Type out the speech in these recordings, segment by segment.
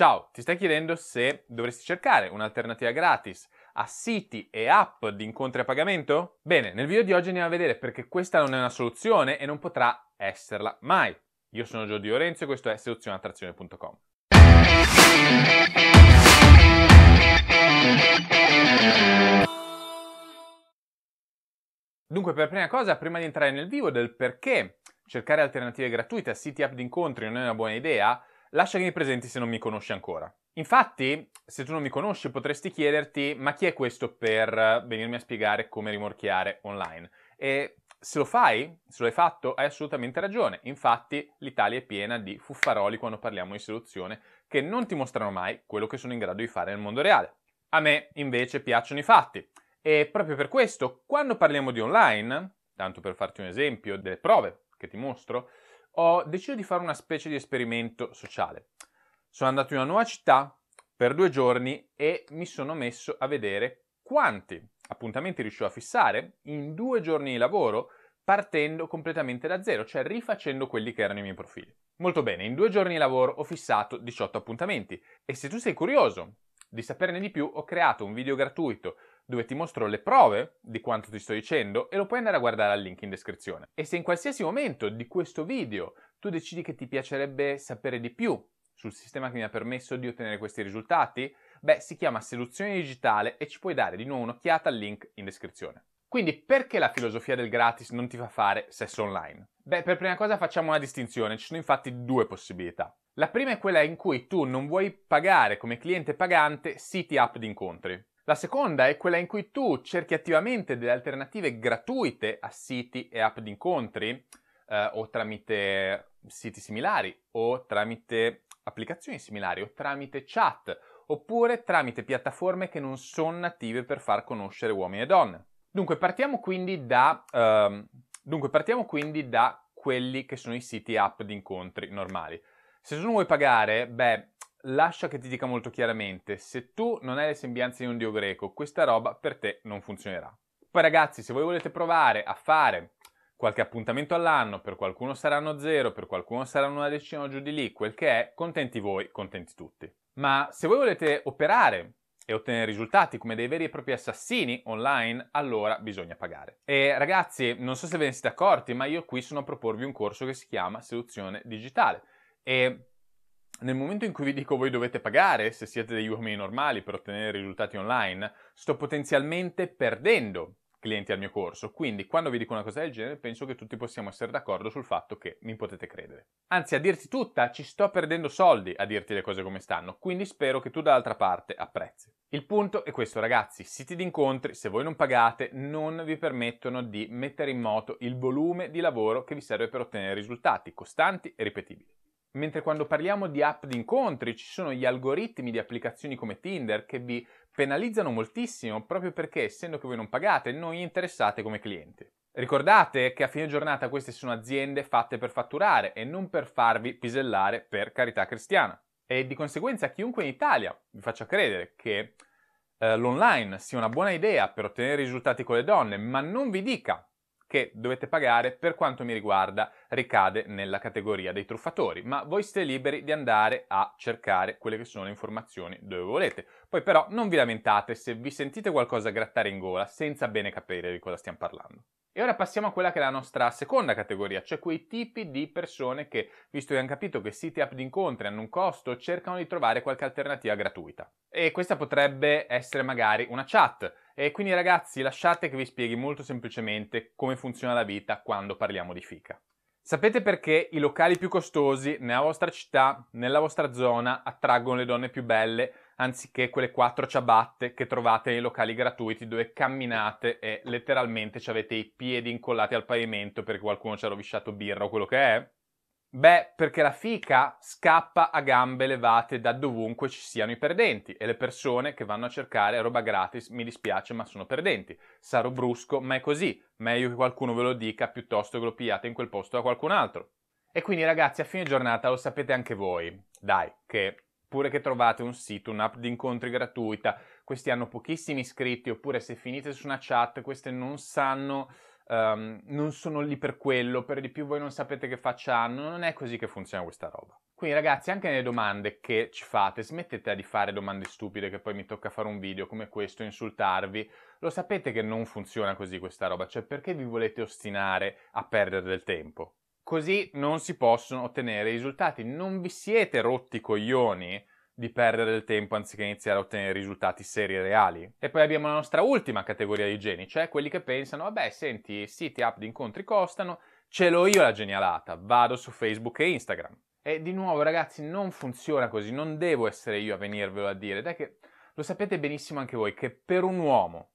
Ciao, ti stai chiedendo se dovresti cercare un'alternativa gratis a siti e app di incontri a pagamento? Bene, nel video di oggi andiamo a vedere perché questa non è una soluzione e non potrà esserla mai. Io sono Gio Di Lorenzo e questo è selezioneattrazione.com. Dunque, per prima cosa, prima di entrare nel vivo del perché cercare alternative gratuite a siti e app di incontri non è una buona idea, Lascia che mi presenti se non mi conosci ancora. Infatti, se tu non mi conosci, potresti chiederti: ma chi è questo per eh, venirmi a spiegare come rimorchiare online? E se lo fai, se lo hai fatto, hai assolutamente ragione. Infatti, l'Italia è piena di fuffaroli quando parliamo di soluzione che non ti mostrano mai quello che sono in grado di fare nel mondo reale. A me, invece, piacciono i fatti. E proprio per questo, quando parliamo di online, tanto per farti un esempio delle prove che ti mostro, ho deciso di fare una specie di esperimento sociale. Sono andato in una nuova città per due giorni e mi sono messo a vedere quanti appuntamenti riuscivo a fissare in due giorni di lavoro partendo completamente da zero, cioè rifacendo quelli che erano i miei profili. Molto bene, in due giorni di lavoro ho fissato 18 appuntamenti e se tu sei curioso di saperne di più ho creato un video gratuito dove ti mostro le prove di quanto ti sto dicendo e lo puoi andare a guardare al link in descrizione. E se in qualsiasi momento di questo video tu decidi che ti piacerebbe sapere di più sul sistema che mi ha permesso di ottenere questi risultati, beh, si chiama Soluzione Digitale e ci puoi dare di nuovo un'occhiata al link in descrizione. Quindi perché la filosofia del gratis non ti fa fare sesso online? Beh, per prima cosa facciamo una distinzione, ci sono infatti due possibilità. La prima è quella in cui tu non vuoi pagare come cliente pagante siti app di incontri. La seconda è quella in cui tu cerchi attivamente delle alternative gratuite a siti e app di incontri eh, o tramite siti similari o tramite applicazioni similari o tramite chat oppure tramite piattaforme che non sono native per far conoscere uomini e donne. Dunque partiamo quindi da, ehm, dunque, partiamo quindi da quelli che sono i siti app di incontri normali. Se tu non vuoi pagare, beh, lascia che ti dica molto chiaramente, se tu non hai le sembianze di un dio greco, questa roba per te non funzionerà. Poi ragazzi, se voi volete provare a fare qualche appuntamento all'anno, per qualcuno saranno zero, per qualcuno saranno una decina o giù di lì, quel che è, contenti voi, contenti tutti. Ma se voi volete operare e ottenere risultati come dei veri e propri assassini online, allora bisogna pagare. E ragazzi, non so se ve ne siete accorti, ma io qui sono a proporvi un corso che si chiama Seduzione Digitale. E nel momento in cui vi dico voi dovete pagare, se siete degli uomini normali, per ottenere risultati online, sto potenzialmente perdendo clienti al mio corso. Quindi, quando vi dico una cosa del genere, penso che tutti possiamo essere d'accordo sul fatto che mi potete credere. Anzi, a dirti tutta, ci sto perdendo soldi a dirti le cose come stanno, quindi spero che tu dall'altra parte apprezzi. Il punto è questo, ragazzi: siti di incontri, se voi non pagate, non vi permettono di mettere in moto il volume di lavoro che vi serve per ottenere risultati costanti e ripetibili. Mentre quando parliamo di app di incontri ci sono gli algoritmi di applicazioni come Tinder che vi penalizzano moltissimo proprio perché essendo che voi non pagate non vi interessate come clienti. Ricordate che a fine giornata queste sono aziende fatte per fatturare e non per farvi pisellare per carità cristiana. E di conseguenza chiunque in Italia vi faccia credere che eh, l'online sia una buona idea per ottenere risultati con le donne, ma non vi dica che dovete pagare per quanto mi riguarda ricade nella categoria dei truffatori, ma voi siete liberi di andare a cercare quelle che sono le informazioni dove volete. Poi però non vi lamentate se vi sentite qualcosa grattare in gola senza bene capire di cosa stiamo parlando. E ora passiamo a quella che è la nostra seconda categoria, cioè quei tipi di persone che, visto che hanno capito che siti app di incontri hanno un costo, cercano di trovare qualche alternativa gratuita. E questa potrebbe essere magari una chat, e quindi ragazzi lasciate che vi spieghi molto semplicemente come funziona la vita quando parliamo di fica. Sapete perché i locali più costosi nella vostra città, nella vostra zona, attraggono le donne più belle anziché quelle quattro ciabatte che trovate nei locali gratuiti dove camminate e letteralmente ci avete i piedi incollati al pavimento perché qualcuno ci ha rovesciato birra o quello che è? Beh, perché la fica scappa a gambe levate da dovunque ci siano i perdenti e le persone che vanno a cercare roba gratis, mi dispiace ma sono perdenti. Sarò brusco, ma è così. Meglio che qualcuno ve lo dica piuttosto che lo pigliate in quel posto da qualcun altro. E quindi ragazzi, a fine giornata lo sapete anche voi, dai, che pure che trovate un sito, un'app di incontri gratuita, questi hanno pochissimi iscritti, oppure se finite su una chat, queste non sanno um, non sono lì per quello, per di più voi non sapete che faccia hanno, non è così che funziona questa roba. Quindi ragazzi, anche nelle domande che ci fate, smettete di fare domande stupide che poi mi tocca fare un video come questo, insultarvi. Lo sapete che non funziona così questa roba, cioè perché vi volete ostinare a perdere del tempo? Così non si possono ottenere risultati, non vi siete rotti coglioni di perdere del tempo anziché iniziare a ottenere risultati seri e reali. E poi abbiamo la nostra ultima categoria di geni, cioè quelli che pensano, vabbè, senti, siti app di incontri costano, ce l'ho io la genialata, vado su Facebook e Instagram. E di nuovo, ragazzi, non funziona così, non devo essere io a venirvelo a dire, dai che lo sapete benissimo anche voi che per un uomo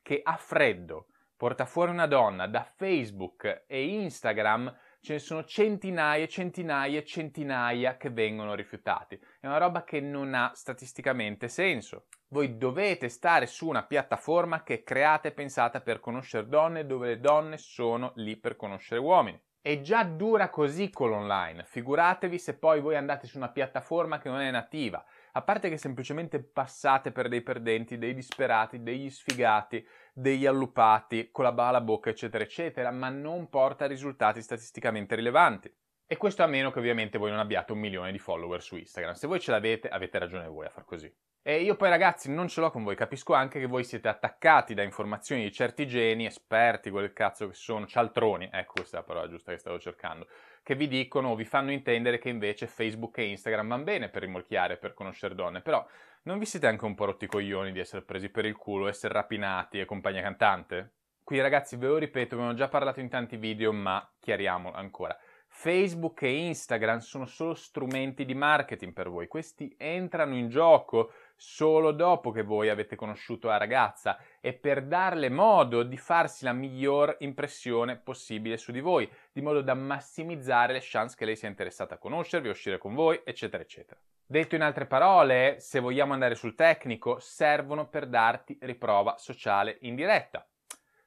che a freddo porta fuori una donna da Facebook e Instagram ce ne sono centinaia, centinaia, centinaia che vengono rifiutati. È una roba che non ha statisticamente senso. Voi dovete stare su una piattaforma che è creata e pensata per conoscere donne, dove le donne sono lì per conoscere uomini. È già dura così con l'online, figuratevi se poi voi andate su una piattaforma che non è nativa a parte che semplicemente passate per dei perdenti, dei disperati, degli sfigati, degli allupati, con la bala alla bocca, eccetera, eccetera, ma non porta risultati statisticamente rilevanti. E questo a meno che ovviamente voi non abbiate un milione di follower su Instagram. Se voi ce l'avete, avete ragione voi a far così. E io poi ragazzi non ce l'ho con voi, capisco anche che voi siete attaccati da informazioni di certi geni, esperti, quel cazzo che sono, cialtroni, ecco questa è la parola giusta che stavo cercando, che vi dicono o vi fanno intendere che invece Facebook e Instagram vanno bene per rimolchiare, per conoscere donne, però non vi siete anche un po' rotti i coglioni di essere presi per il culo, essere rapinati e compagnia cantante? Qui ragazzi ve lo ripeto, ve ne ho già parlato in tanti video, ma chiariamolo ancora. Facebook e Instagram sono solo strumenti di marketing per voi, questi entrano in gioco solo dopo che voi avete conosciuto la ragazza e per darle modo di farsi la miglior impressione possibile su di voi, di modo da massimizzare le chance che lei sia interessata a conoscervi, a uscire con voi, eccetera, eccetera. Detto in altre parole, se vogliamo andare sul tecnico, servono per darti riprova sociale in diretta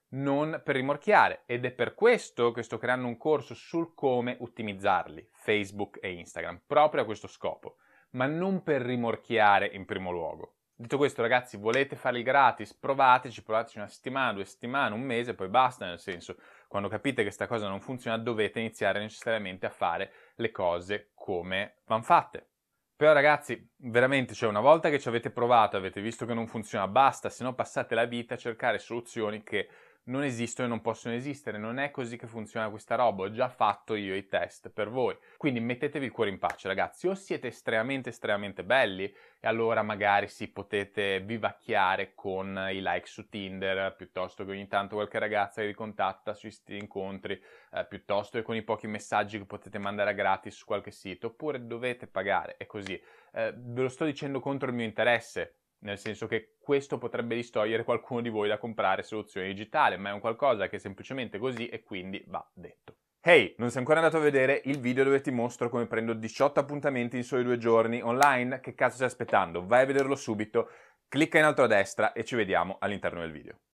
non per rimorchiare ed è per questo che sto creando un corso sul come ottimizzarli, Facebook e Instagram, proprio a questo scopo, ma non per rimorchiare in primo luogo. Detto questo ragazzi, volete farli gratis, provateci, provateci una settimana, due settimane, un mese, poi basta, nel senso, quando capite che questa cosa non funziona dovete iniziare necessariamente a fare le cose come vanno fatte. Però ragazzi, veramente, cioè una volta che ci avete provato, avete visto che non funziona, basta, se no passate la vita a cercare soluzioni che non esistono e non possono esistere. Non è così che funziona questa roba. Ho già fatto io i test per voi. Quindi mettetevi il cuore in pace, ragazzi. O siete estremamente, estremamente belli, e allora magari si potete vivacchiare con i like su Tinder, piuttosto che ogni tanto qualche ragazza vi contatta sui incontri, eh, piuttosto che con i pochi messaggi che potete mandare a gratis su qualche sito, oppure dovete pagare. È così. Eh, ve lo sto dicendo contro il mio interesse nel senso che questo potrebbe distogliere qualcuno di voi da comprare soluzione digitale, ma è un qualcosa che è semplicemente così e quindi va detto. Hey, non sei ancora andato a vedere il video dove ti mostro come prendo 18 appuntamenti in soli due giorni online? Che cazzo stai aspettando? Vai a vederlo subito, clicca in alto a destra e ci vediamo all'interno del video.